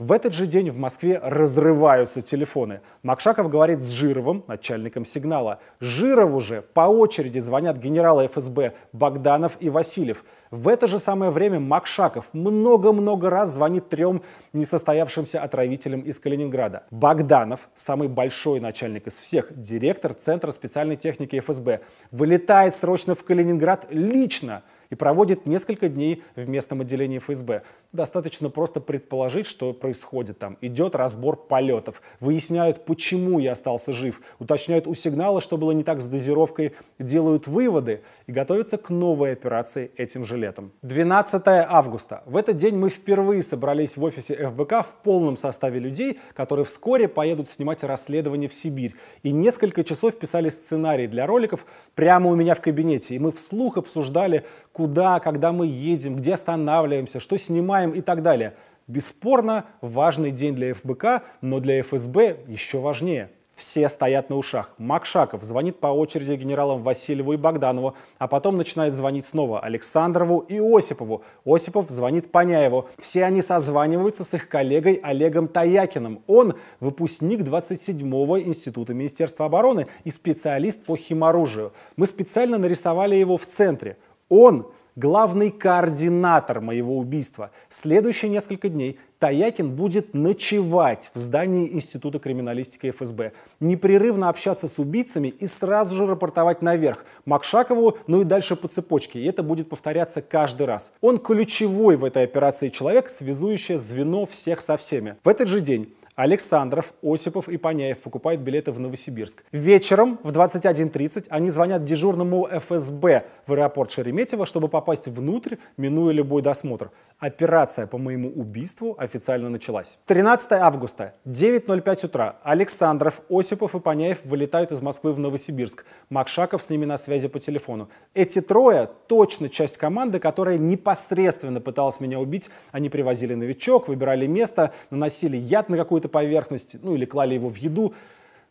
В этот же день в Москве разрываются телефоны. Макшаков говорит с Жировым, начальником сигнала. Жирову же по очереди звонят генералы ФСБ Богданов и Васильев. В это же самое время Макшаков много-много раз звонит трем несостоявшимся отравителям из Калининграда. Богданов, самый большой начальник из всех, директор Центра специальной техники ФСБ, вылетает срочно в Калининград лично – и проводит несколько дней в местном отделении ФСБ. Достаточно просто предположить, что происходит там. Идет разбор полетов, выясняют, почему я остался жив, уточняют у сигнала, что было не так с дозировкой, делают выводы и готовятся к новой операции этим же летом. 12 августа. В этот день мы впервые собрались в офисе ФБК в полном составе людей, которые вскоре поедут снимать расследование в Сибирь. И несколько часов писали сценарий для роликов прямо у меня в кабинете. И мы вслух обсуждали, куда, когда мы едем, где останавливаемся, что снимаем и так далее. Бесспорно, важный день для ФБК, но для ФСБ еще важнее. Все стоят на ушах. Макшаков звонит по очереди генералам Васильеву и Богданову, а потом начинает звонить снова Александрову и Осипову. Осипов звонит Поняеву. Все они созваниваются с их коллегой Олегом Таякиным. Он выпускник 27-го Института Министерства обороны и специалист по химоружию. Мы специально нарисовали его в центре – он главный координатор моего убийства. Следующие несколько дней Таякин будет ночевать в здании Института криминалистики ФСБ, непрерывно общаться с убийцами и сразу же рапортовать наверх, Макшакову, ну и дальше по цепочке, и это будет повторяться каждый раз. Он ключевой в этой операции человек, связующее звено всех со всеми. В этот же день Александров, Осипов и Поняев покупают билеты в Новосибирск. Вечером в 21.30 они звонят дежурному ФСБ в аэропорт Шереметьево, чтобы попасть внутрь, минуя любой досмотр. Операция по моему убийству официально началась. 13 августа, 9.05 утра. Александров, Осипов и Поняев вылетают из Москвы в Новосибирск. Макшаков с ними на связи по телефону. Эти трое точно часть команды, которая непосредственно пыталась меня убить. Они привозили новичок, выбирали место, наносили яд на какую-то поверхности, ну или клали его в еду.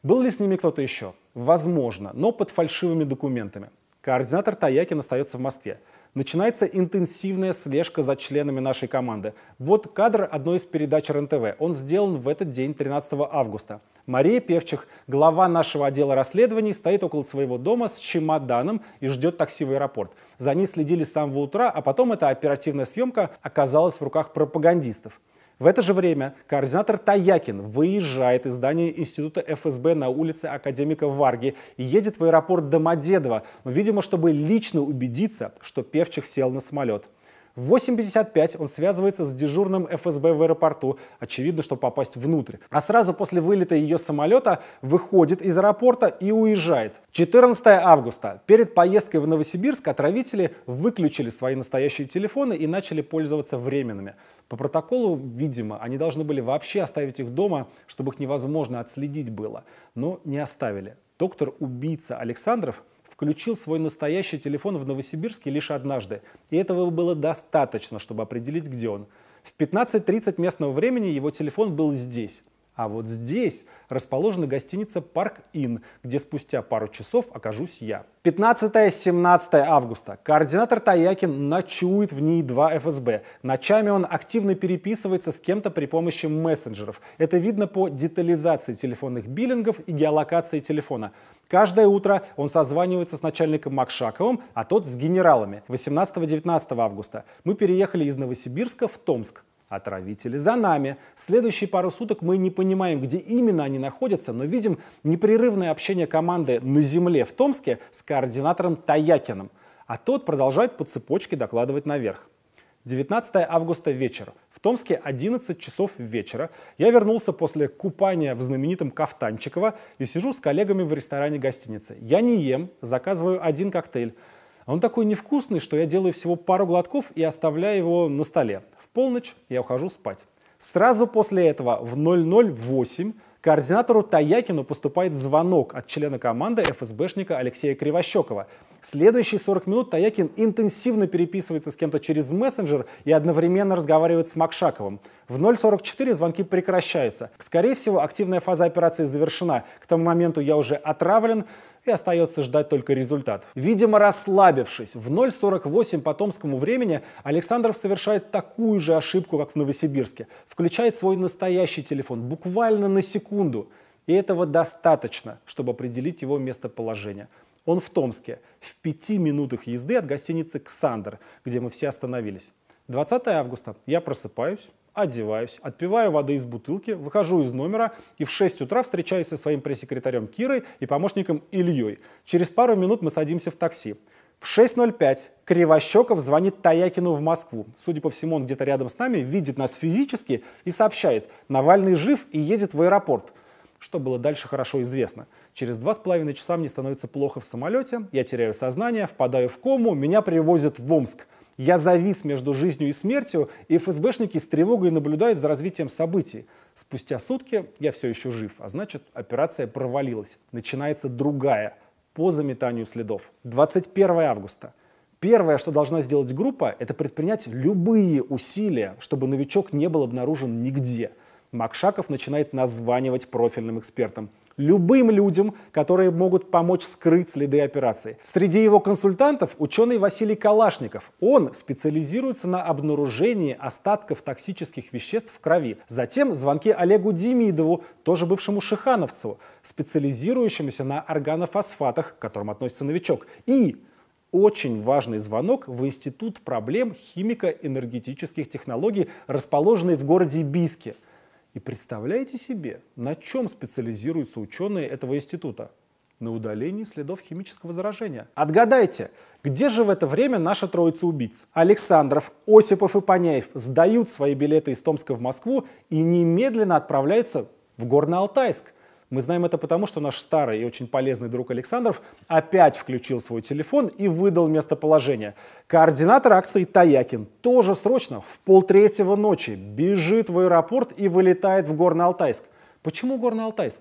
Был ли с ними кто-то еще? Возможно, но под фальшивыми документами. Координатор Таякин остается в Москве. Начинается интенсивная слежка за членами нашей команды. Вот кадр одной из передач РНТВ. Он сделан в этот день, 13 августа. Мария Певчих, глава нашего отдела расследований, стоит около своего дома с чемоданом и ждет такси в аэропорт. За ней следили с самого утра, а потом эта оперативная съемка оказалась в руках пропагандистов. В это же время координатор Таякин выезжает из здания Института ФСБ на улице Академика Варги и едет в аэропорт Домодедово, видимо, чтобы лично убедиться, что Певчих сел на самолет. В 8.55 он связывается с дежурным ФСБ в аэропорту, очевидно, чтобы попасть внутрь. А сразу после вылета ее самолета выходит из аэропорта и уезжает. 14 августа. Перед поездкой в Новосибирск отравители выключили свои настоящие телефоны и начали пользоваться временными. По протоколу, видимо, они должны были вообще оставить их дома, чтобы их невозможно отследить было. Но не оставили. Доктор-убийца Александров включил свой настоящий телефон в Новосибирске лишь однажды, и этого было достаточно, чтобы определить, где он. В 15.30 местного времени его телефон был здесь. А вот здесь расположена гостиница «Парк Ин», где спустя пару часов окажусь я. 15-17 августа. Координатор Таякин ночует в НИИ-2 ФСБ. Ночами он активно переписывается с кем-то при помощи мессенджеров. Это видно по детализации телефонных биллингов и геолокации телефона. Каждое утро он созванивается с начальником Макшаковым, а тот с генералами. 18-19 августа мы переехали из Новосибирска в Томск. Отравители за нами. Следующие пару суток мы не понимаем, где именно они находятся, но видим непрерывное общение команды на земле в Томске с координатором Таякиным. А тот продолжает по цепочке докладывать наверх. 19 августа вечер. В Томске 11 часов вечера. Я вернулся после купания в знаменитом Кафтанчиково и сижу с коллегами в ресторане гостиницы. Я не ем, заказываю один коктейль. А он такой невкусный, что я делаю всего пару глотков и оставляю его на столе. В полночь я ухожу спать. Сразу после этого в 008 координатору Таякину поступает звонок от члена команды ФСБшника Алексея Кривощекова – Следующие 40 минут Таякин интенсивно переписывается с кем-то через мессенджер и одновременно разговаривает с Макшаковым. В 0.44 звонки прекращаются. Скорее всего, активная фаза операции завершена. К тому моменту я уже отравлен, и остается ждать только результат. Видимо, расслабившись, в 0.48 по томскому времени Александров совершает такую же ошибку, как в Новосибирске. Включает свой настоящий телефон буквально на секунду. И этого достаточно, чтобы определить его местоположение. Он в Томске, в пяти минутах езды от гостиницы «Ксандр», где мы все остановились. 20 августа я просыпаюсь, одеваюсь, отпиваю воды из бутылки, выхожу из номера и в 6 утра встречаюсь со своим пресс-секретарем Кирой и помощником Ильей. Через пару минут мы садимся в такси. В 6.05 Кривощеков звонит Таякину в Москву. Судя по всему, он где-то рядом с нами, видит нас физически и сообщает, Навальный жив и едет в аэропорт. Что было дальше хорошо известно – Через два с половиной часа мне становится плохо в самолете, я теряю сознание, впадаю в кому, меня привозят в Омск. Я завис между жизнью и смертью, и ФСБшники с тревогой наблюдают за развитием событий. Спустя сутки я все еще жив, а значит операция провалилась. Начинается другая, по заметанию следов. 21 августа. Первое, что должна сделать группа, это предпринять любые усилия, чтобы новичок не был обнаружен нигде – Макшаков начинает названивать профильным экспертам. Любым людям, которые могут помочь скрыть следы операции. Среди его консультантов ученый Василий Калашников. Он специализируется на обнаружении остатков токсических веществ в крови. Затем звонки Олегу Демидову, тоже бывшему шихановцеву, специализирующемуся на органофосфатах, к которым относится новичок. И очень важный звонок в Институт проблем химико-энергетических технологий, расположенный в городе Биске – и представляете себе, на чем специализируются ученые этого института? На удалении следов химического заражения. Отгадайте, где же в это время наша троица убийц? Александров, Осипов и Поняев сдают свои билеты из Томска в Москву и немедленно отправляются в Горно-Алтайск – мы знаем это потому, что наш старый и очень полезный друг Александров опять включил свой телефон и выдал местоположение. Координатор акции Таякин тоже срочно в полтретьего ночи бежит в аэропорт и вылетает в Горно-Алтайск. Почему Горно-Алтайск?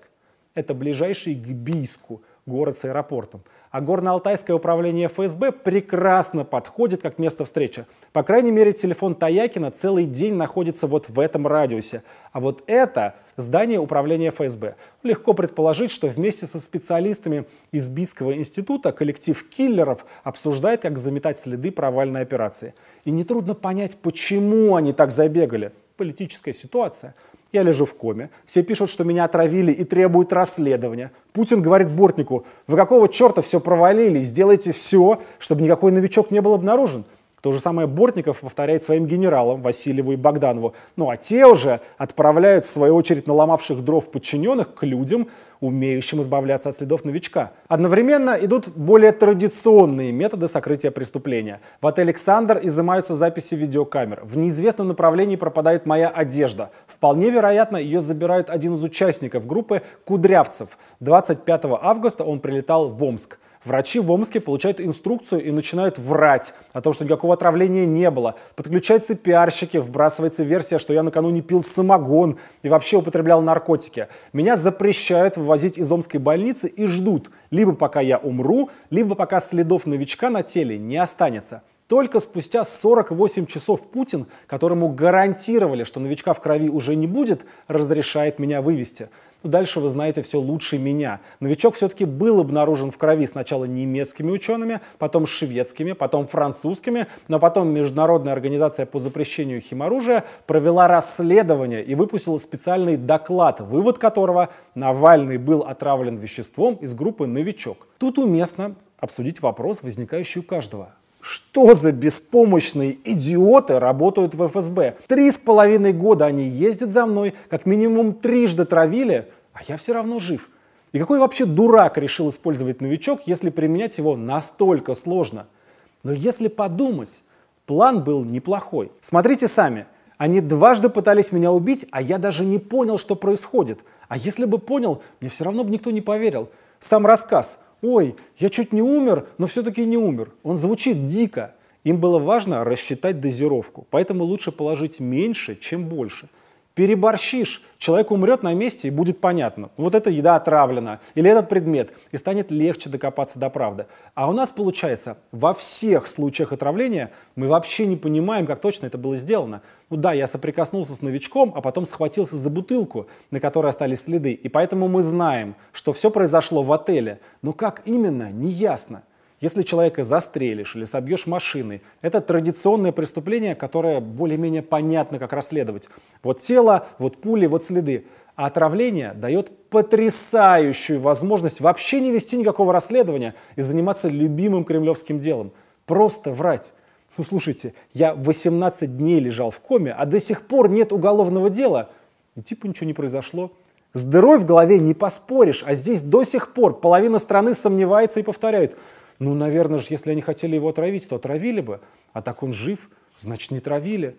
Это ближайший к Бийску город с аэропортом а Горно-Алтайское управление ФСБ прекрасно подходит как место встречи. По крайней мере, телефон Таякина целый день находится вот в этом радиусе. А вот это здание управления ФСБ. Легко предположить, что вместе со специалистами из Бийского института коллектив киллеров обсуждает, как заметать следы провальной операции. И нетрудно понять, почему они так забегали. Политическая ситуация – я лежу в коме. Все пишут, что меня отравили и требуют расследования. Путин говорит Бортнику, вы какого черта все провалили? Сделайте все, чтобы никакой новичок не был обнаружен. То же самое Бортников повторяет своим генералам Васильеву и Богданову. Ну а те уже отправляют, в свою очередь, наломавших дров подчиненных к людям, умеющим избавляться от следов новичка. Одновременно идут более традиционные методы сокрытия преступления. В отель «Александр» изымаются записи видеокамер. В неизвестном направлении пропадает моя одежда. Вполне вероятно, ее забирает один из участников группы – Кудрявцев. 25 августа он прилетал в Омск. Врачи в Омске получают инструкцию и начинают врать о том, что никакого отравления не было. Подключаются пиарщики, вбрасывается версия, что я накануне пил самогон и вообще употреблял наркотики. Меня запрещают вывозить из омской больницы и ждут, либо пока я умру, либо пока следов новичка на теле не останется. Только спустя 48 часов Путин, которому гарантировали, что новичка в крови уже не будет, разрешает меня вывести. Но дальше вы знаете все лучше меня. Новичок все-таки был обнаружен в крови сначала немецкими учеными, потом шведскими, потом французскими, но потом Международная организация по запрещению химоружия провела расследование и выпустила специальный доклад, вывод которого Навальный был отравлен веществом из группы «Новичок». Тут уместно обсудить вопрос, возникающий у каждого. Что за беспомощные идиоты работают в ФСБ? Три с половиной года они ездят за мной, как минимум трижды травили, а я все равно жив. И какой вообще дурак решил использовать новичок, если применять его настолько сложно? Но если подумать, план был неплохой. Смотрите сами. Они дважды пытались меня убить, а я даже не понял, что происходит. А если бы понял, мне все равно бы никто не поверил. Сам рассказ – ой, я чуть не умер, но все-таки не умер. Он звучит дико. Им было важно рассчитать дозировку, поэтому лучше положить меньше, чем больше – переборщишь, человек умрет на месте и будет понятно, вот эта еда отравлена или этот предмет, и станет легче докопаться до правды. А у нас получается, во всех случаях отравления мы вообще не понимаем, как точно это было сделано. Ну да, я соприкоснулся с новичком, а потом схватился за бутылку, на которой остались следы, и поэтому мы знаем, что все произошло в отеле, но как именно, не ясно. Если человека застрелишь или собьешь машины, это традиционное преступление, которое более-менее понятно, как расследовать. Вот тело, вот пули, вот следы. А отравление дает потрясающую возможность вообще не вести никакого расследования и заниматься любимым кремлевским делом. Просто врать. Ну слушайте, я 18 дней лежал в коме, а до сих пор нет уголовного дела. И типа ничего не произошло. С дырой в голове не поспоришь, а здесь до сих пор половина страны сомневается и повторяет – ну, наверное же, если они хотели его отравить, то отравили бы. А так он жив, значит, не травили.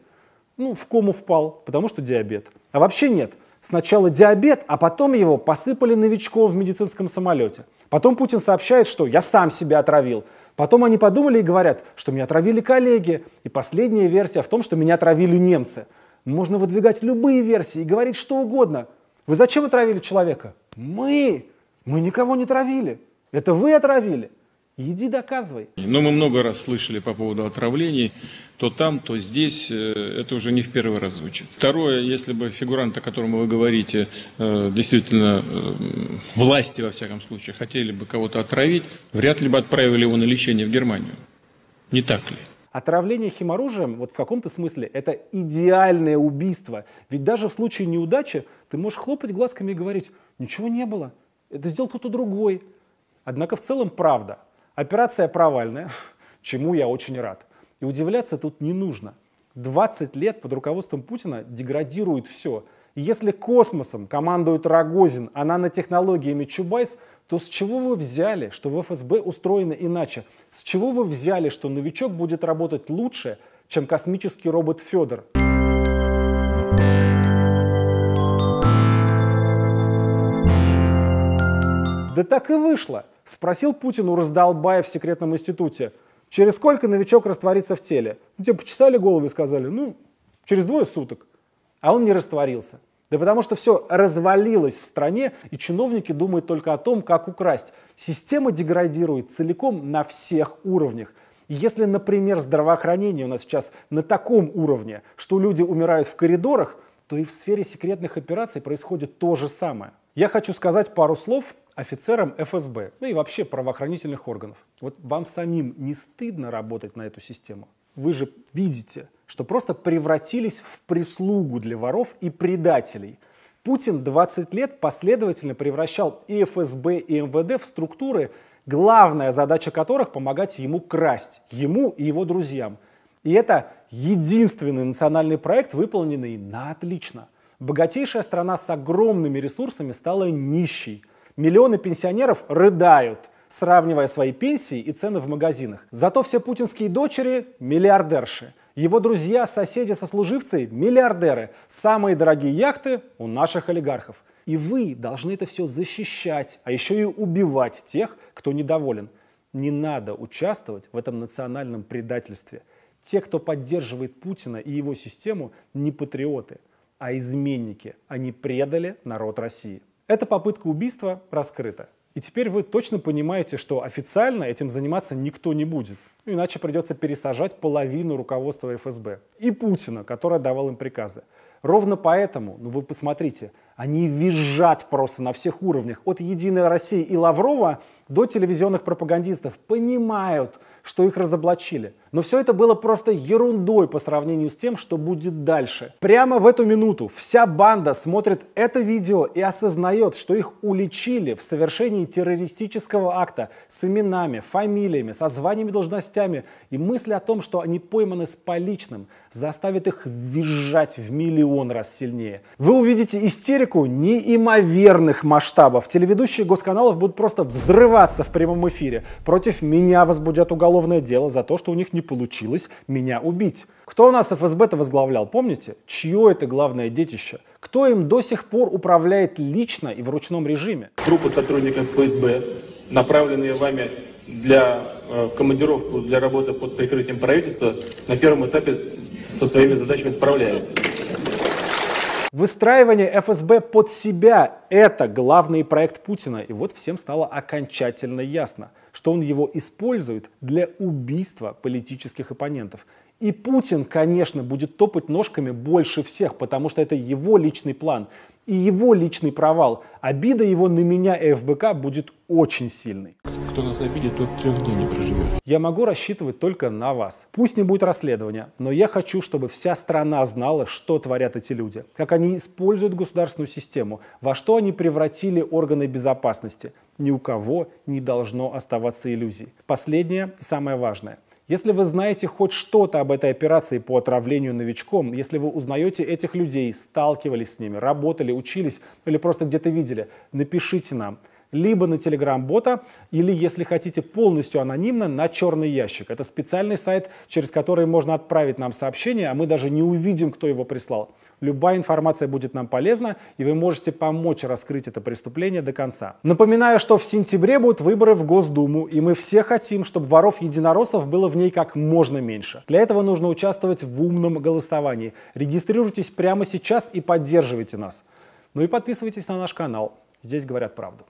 Ну, в кому впал, потому что диабет. А вообще нет. Сначала диабет, а потом его посыпали новичков в медицинском самолете. Потом Путин сообщает, что я сам себя отравил. Потом они подумали и говорят, что меня отравили коллеги. И последняя версия в том, что меня отравили немцы. Можно выдвигать любые версии и говорить что угодно. Вы зачем отравили человека? Мы! Мы никого не травили. Это вы отравили. Иди доказывай. Но мы много раз слышали по поводу отравлений. То там, то здесь. Э, это уже не в первый раз звучит. Второе, если бы фигурант, о котором вы говорите, э, действительно э, власти, во всяком случае, хотели бы кого-то отравить, вряд ли бы отправили его на лечение в Германию. Не так ли? Отравление химоружием, вот в каком-то смысле, это идеальное убийство. Ведь даже в случае неудачи ты можешь хлопать глазками и говорить, ничего не было, это сделал кто-то другой. Однако в целом правда. Операция провальная, чему я очень рад. И удивляться тут не нужно. 20 лет под руководством Путина деградирует все. И если космосом командует Рогозин, а нанотехнологиями Чубайс, то с чего вы взяли, что в ФСБ устроено иначе? С чего вы взяли, что новичок будет работать лучше, чем космический робот Федор? Да так и вышло. Спросил Путин у раздолбая в секретном институте, через сколько новичок растворится в теле. Ну, тебе типа, почесали голову и сказали, ну, через двое суток. А он не растворился. Да потому что все развалилось в стране, и чиновники думают только о том, как украсть. Система деградирует целиком на всех уровнях. если, например, здравоохранение у нас сейчас на таком уровне, что люди умирают в коридорах, то и в сфере секретных операций происходит то же самое. Я хочу сказать пару слов офицерам ФСБ, ну и вообще правоохранительных органов. Вот вам самим не стыдно работать на эту систему? Вы же видите, что просто превратились в прислугу для воров и предателей. Путин 20 лет последовательно превращал и ФСБ, и МВД в структуры, главная задача которых – помогать ему красть, ему и его друзьям. И это единственный национальный проект, выполненный на отлично. Богатейшая страна с огромными ресурсами стала нищей – Миллионы пенсионеров рыдают, сравнивая свои пенсии и цены в магазинах. Зато все путинские дочери – миллиардерши. Его друзья, соседи, сослуживцы – миллиардеры. Самые дорогие яхты у наших олигархов. И вы должны это все защищать, а еще и убивать тех, кто недоволен. Не надо участвовать в этом национальном предательстве. Те, кто поддерживает Путина и его систему, не патриоты, а изменники. Они предали народ России. Эта попытка убийства раскрыта. И теперь вы точно понимаете, что официально этим заниматься никто не будет. Ну, иначе придется пересажать половину руководства ФСБ. И Путина, который давал им приказы. Ровно поэтому, ну вы посмотрите, они визжат просто на всех уровнях. От «Единой России» и Лаврова до телевизионных пропагандистов. Понимают, что их разоблачили. Но все это было просто ерундой по сравнению с тем, что будет дальше. Прямо в эту минуту вся банда смотрит это видео и осознает, что их уличили в совершении террористического акта с именами, фамилиями, со званиями, должностями и мысли о том, что они пойманы с поличным – заставит их визжать в миллион раз сильнее. Вы увидите истерику неимоверных масштабов. Телеведущие госканалов будут просто взрываться в прямом эфире. Против меня возбудят уголовное дело за то, что у них не получилось меня убить. Кто у нас ФСБ-то возглавлял, помните? Чье это главное детище? Кто им до сих пор управляет лично и в ручном режиме? Группа сотрудников ФСБ, направленные вами для э, командировку, для работы под прикрытием правительства, на первом этапе со своими задачами справляется. Выстраивание ФСБ под себя – это главный проект Путина. И вот всем стало окончательно ясно, что он его использует для убийства политических оппонентов. И Путин, конечно, будет топать ножками больше всех, потому что это его личный план и его личный провал. Обида его на меня и ФБК будет очень сильной. Кто нас обидит, тот трех дней не проживет. Я могу рассчитывать только на вас. Пусть не будет расследования, но я хочу, чтобы вся страна знала, что творят эти люди, как они используют государственную систему, во что они превратили органы безопасности. Ни у кого не должно оставаться иллюзий. Последнее и самое важное – если вы знаете хоть что-то об этой операции по отравлению новичком, если вы узнаете этих людей, сталкивались с ними, работали, учились или просто где-то видели, напишите нам либо на Telegram-бота, или, если хотите, полностью анонимно на черный ящик. Это специальный сайт, через который можно отправить нам сообщение, а мы даже не увидим, кто его прислал. Любая информация будет нам полезна, и вы можете помочь раскрыть это преступление до конца. Напоминаю, что в сентябре будут выборы в Госдуму, и мы все хотим, чтобы воров-единороссов было в ней как можно меньше. Для этого нужно участвовать в умном голосовании. Регистрируйтесь прямо сейчас и поддерживайте нас. Ну и подписывайтесь на наш канал. Здесь говорят правду.